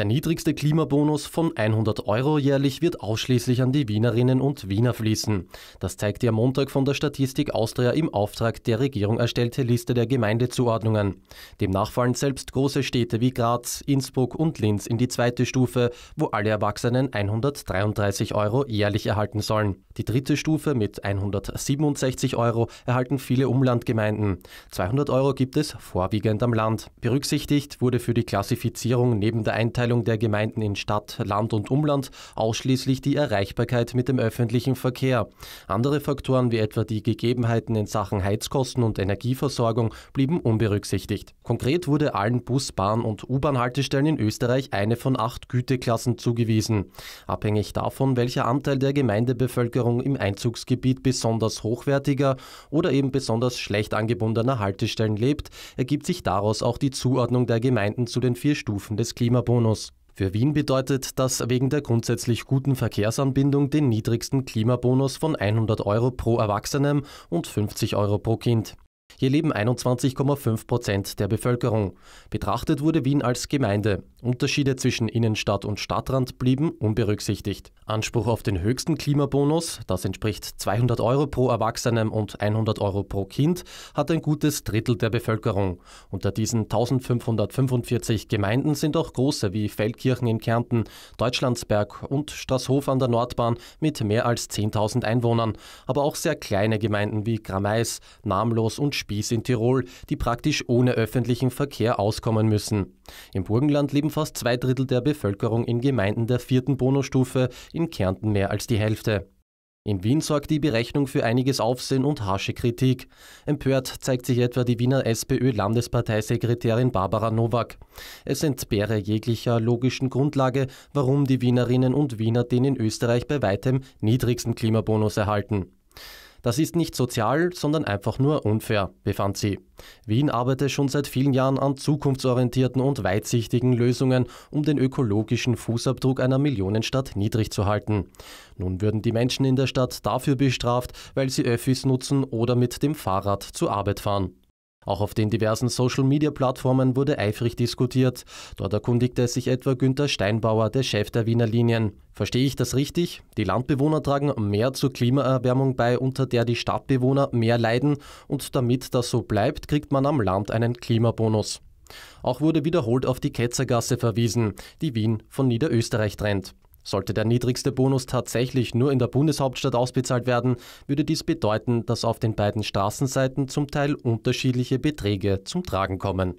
Der niedrigste Klimabonus von 100 Euro jährlich wird ausschließlich an die Wienerinnen und Wiener fließen. Das zeigt die am Montag von der Statistik Austria im Auftrag der Regierung erstellte Liste der Gemeindezuordnungen. Demnach fallen selbst große Städte wie Graz, Innsbruck und Linz in die zweite Stufe, wo alle Erwachsenen 133 Euro jährlich erhalten sollen. Die dritte Stufe mit 167 Euro erhalten viele Umlandgemeinden. 200 Euro gibt es vorwiegend am Land. Berücksichtigt wurde für die Klassifizierung neben der Einteilung Aufteilung der Gemeinden in Stadt, Land und Umland ausschließlich die Erreichbarkeit mit dem öffentlichen Verkehr. Andere Faktoren wie etwa die Gegebenheiten in Sachen Heizkosten und Energieversorgung blieben unberücksichtigt. Konkret wurde allen Bus-, Bahn- und U-Bahn-Haltestellen in Österreich eine von acht Güteklassen zugewiesen. Abhängig davon, welcher Anteil der Gemeindebevölkerung im Einzugsgebiet besonders hochwertiger oder eben besonders schlecht angebundener Haltestellen lebt, ergibt sich daraus auch die Zuordnung der Gemeinden zu den vier Stufen des Klimabonus. Für Wien bedeutet das wegen der grundsätzlich guten Verkehrsanbindung den niedrigsten Klimabonus von 100 Euro pro Erwachsenem und 50 Euro pro Kind. Hier leben 21,5 Prozent der Bevölkerung. Betrachtet wurde Wien als Gemeinde. Unterschiede zwischen Innenstadt und Stadtrand blieben unberücksichtigt. Anspruch auf den höchsten Klimabonus, das entspricht 200 Euro pro Erwachsenem und 100 Euro pro Kind, hat ein gutes Drittel der Bevölkerung. Unter diesen 1545 Gemeinden sind auch große wie Feldkirchen in Kärnten, Deutschlandsberg und Strasshof an der Nordbahn mit mehr als 10.000 Einwohnern, aber auch sehr kleine Gemeinden wie Grameis, Namlos und Spieß in Tirol, die praktisch ohne öffentlichen Verkehr auskommen müssen. Im Burgenland leben fast zwei Drittel der Bevölkerung in Gemeinden der vierten Bonusstufe, in Kärnten mehr als die Hälfte. In Wien sorgt die Berechnung für einiges Aufsehen und harsche Kritik. Empört zeigt sich etwa die Wiener SPÖ-Landesparteisekretärin Barbara Nowak. Es entbehre jeglicher logischen Grundlage, warum die Wienerinnen und Wiener den in Österreich bei weitem niedrigsten Klimabonus erhalten. Das ist nicht sozial, sondern einfach nur unfair, befand sie. Wien arbeite schon seit vielen Jahren an zukunftsorientierten und weitsichtigen Lösungen, um den ökologischen Fußabdruck einer Millionenstadt niedrig zu halten. Nun würden die Menschen in der Stadt dafür bestraft, weil sie Öffis nutzen oder mit dem Fahrrad zur Arbeit fahren. Auch auf den diversen Social-Media-Plattformen wurde eifrig diskutiert. Dort erkundigte sich etwa Günter Steinbauer, der Chef der Wiener Linien. Verstehe ich das richtig? Die Landbewohner tragen mehr zur Klimaerwärmung bei, unter der die Stadtbewohner mehr leiden. Und damit das so bleibt, kriegt man am Land einen Klimabonus. Auch wurde wiederholt auf die Ketzergasse verwiesen, die Wien von Niederösterreich trennt. Sollte der niedrigste Bonus tatsächlich nur in der Bundeshauptstadt ausbezahlt werden, würde dies bedeuten, dass auf den beiden Straßenseiten zum Teil unterschiedliche Beträge zum Tragen kommen.